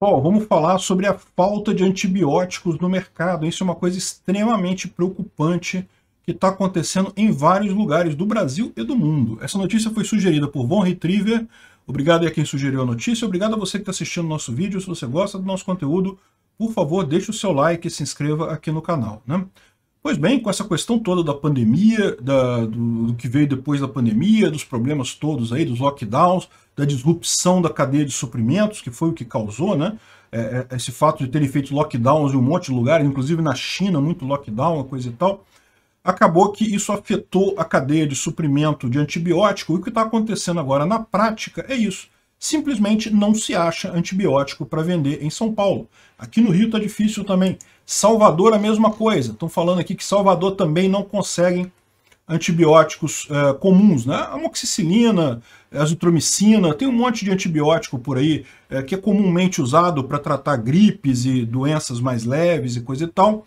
Pessoal, vamos falar sobre a falta de antibióticos no mercado. Isso é uma coisa extremamente preocupante que está acontecendo em vários lugares do Brasil e do mundo. Essa notícia foi sugerida por Von Retriever. Obrigado a quem sugeriu a notícia. Obrigado a você que está assistindo nosso vídeo. Se você gosta do nosso conteúdo, por favor, deixe o seu like e se inscreva aqui no canal. Né? Pois bem, com essa questão toda da pandemia, da, do, do, que veio depois da pandemia, dos problemas todos aí, dos lockdowns, da disrupção da cadeia de suprimentos, que foi o que causou, né? É, é esse fato de terem feito lockdowns em um monte de lugares, inclusive na China, muito lockdown, coisa e tal, acabou que isso afetou a cadeia de suprimento de antibiótico. E o que está acontecendo agora na prática é isso simplesmente não se acha antibiótico para vender em São Paulo. Aqui no Rio está difícil também. Salvador, a mesma coisa. Estão falando aqui que Salvador também não conseguem antibióticos é, comuns, né? Amoxicilina, azitromicina, tem um monte de antibiótico por aí é, que é comumente usado para tratar gripes e doenças mais leves e coisa e tal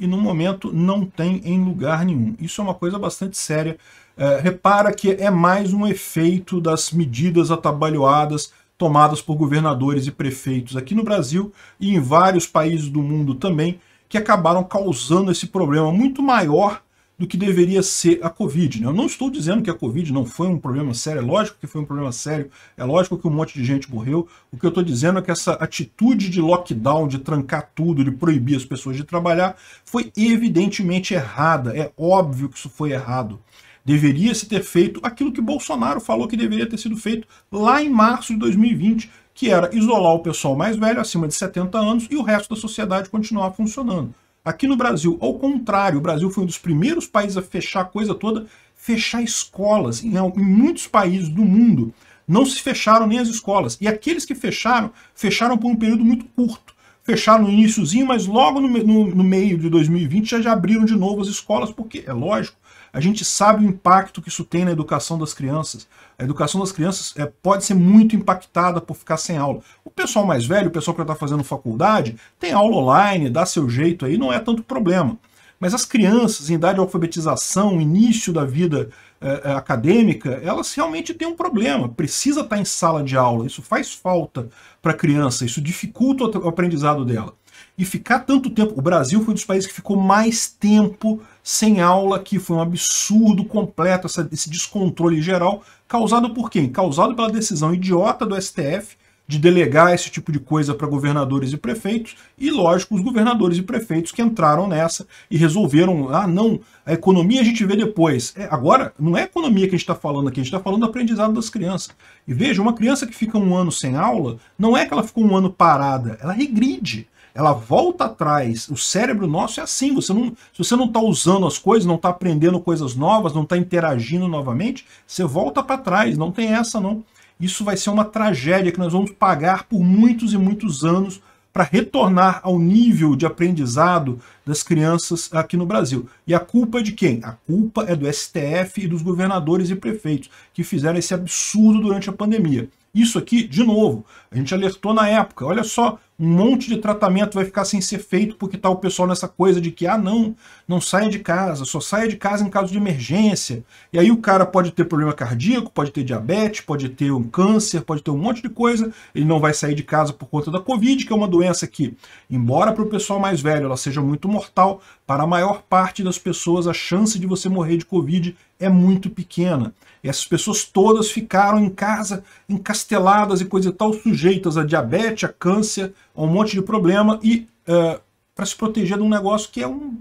e no momento não tem em lugar nenhum. Isso é uma coisa bastante séria. É, repara que é mais um efeito das medidas atabalhoadas tomadas por governadores e prefeitos aqui no Brasil e em vários países do mundo também, que acabaram causando esse problema muito maior do que deveria ser a Covid. Né? Eu não estou dizendo que a Covid não foi um problema sério, é lógico que foi um problema sério, é lógico que um monte de gente morreu. O que eu estou dizendo é que essa atitude de lockdown, de trancar tudo, de proibir as pessoas de trabalhar, foi evidentemente errada. É óbvio que isso foi errado. Deveria se ter feito aquilo que Bolsonaro falou que deveria ter sido feito lá em março de 2020, que era isolar o pessoal mais velho, acima de 70 anos, e o resto da sociedade continuar funcionando. Aqui no Brasil, ao contrário, o Brasil foi um dos primeiros países a fechar a coisa toda, fechar escolas. Em, em muitos países do mundo não se fecharam nem as escolas. E aqueles que fecharam, fecharam por um período muito curto. Fecharam no iníciozinho, mas logo no, no, no meio de 2020 já, já abriram de novo as escolas, porque é lógico, a gente sabe o impacto que isso tem na educação das crianças. A educação das crianças é, pode ser muito impactada por ficar sem aula. O pessoal mais velho, o pessoal que está fazendo faculdade, tem aula online, dá seu jeito aí, não é tanto problema. Mas as crianças em idade de alfabetização, início da vida eh, eh, acadêmica, elas realmente têm um problema. Precisa estar em sala de aula. Isso faz falta para a criança. Isso dificulta o aprendizado dela. E ficar tanto tempo. O Brasil foi um dos países que ficou mais tempo sem aula aqui. Foi um absurdo completo essa, esse descontrole geral, causado por quem? Causado pela decisão idiota do STF de delegar esse tipo de coisa para governadores e prefeitos, e lógico, os governadores e prefeitos que entraram nessa e resolveram, ah, não, a economia a gente vê depois. É, agora, não é economia que a gente está falando aqui, a gente está falando do aprendizado das crianças. E veja, uma criança que fica um ano sem aula, não é que ela ficou um ano parada, ela regride ela volta atrás. O cérebro nosso é assim. Você não, se você não está usando as coisas, não está aprendendo coisas novas, não está interagindo novamente, você volta para trás. Não tem essa, não. Isso vai ser uma tragédia que nós vamos pagar por muitos e muitos anos para retornar ao nível de aprendizado das crianças aqui no Brasil. E a culpa é de quem? A culpa é do STF e dos governadores e prefeitos que fizeram esse absurdo durante a pandemia. Isso aqui, de novo, a gente alertou na época. Olha só um monte de tratamento vai ficar sem ser feito porque tá o pessoal nessa coisa de que, ah, não, não saia de casa, só saia de casa em caso de emergência. E aí o cara pode ter problema cardíaco, pode ter diabetes, pode ter um câncer, pode ter um monte de coisa, ele não vai sair de casa por conta da Covid, que é uma doença que, embora para o pessoal mais velho ela seja muito mortal, para a maior parte das pessoas a chance de você morrer de Covid é muito pequena. E essas pessoas todas ficaram em casa, encasteladas e coisa e tal, sujeitas a diabetes, a câncer, a um monte de problema e é, para se proteger de um negócio que é um,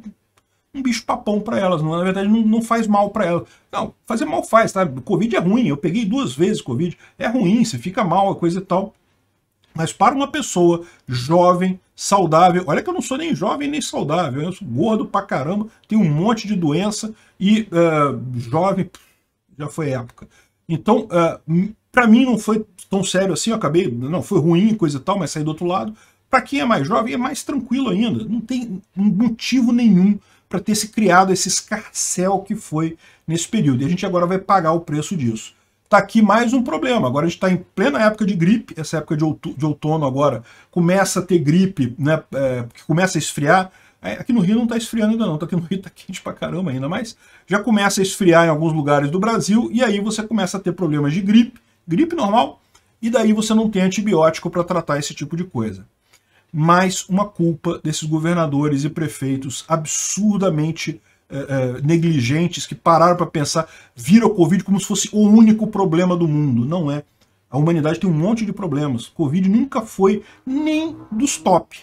um bicho papão para elas. Não, na verdade, não, não faz mal para elas. Não, fazer mal faz, tá? Covid é ruim. Eu peguei duas vezes Covid. É ruim, você fica mal, coisa e tal. Mas para uma pessoa jovem, saudável, olha que eu não sou nem jovem nem saudável, eu sou gordo pra caramba, tenho um monte de doença e uh, jovem já foi época. Então, uh, para mim não foi tão sério assim, eu acabei, não, foi ruim, coisa e tal, mas saí do outro lado. Para quem é mais jovem, é mais tranquilo ainda. Não tem motivo nenhum para ter se criado esse escarcel que foi nesse período. E a gente agora vai pagar o preço disso. Está aqui mais um problema. Agora a gente está em plena época de gripe, essa época de outono, agora começa a ter gripe, né, é, começa a esfriar. É, aqui no Rio não está esfriando ainda não, tá aqui no Rio está quente pra caramba ainda, mas já começa a esfriar em alguns lugares do Brasil e aí você começa a ter problemas de gripe, gripe normal, e daí você não tem antibiótico para tratar esse tipo de coisa. Mais uma culpa desses governadores e prefeitos absurdamente é, é, negligentes que pararam para pensar, viram o Covid como se fosse o único problema do mundo. Não é. A humanidade tem um monte de problemas. Covid nunca foi nem dos top.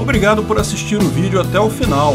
Obrigado por assistir o vídeo até o final.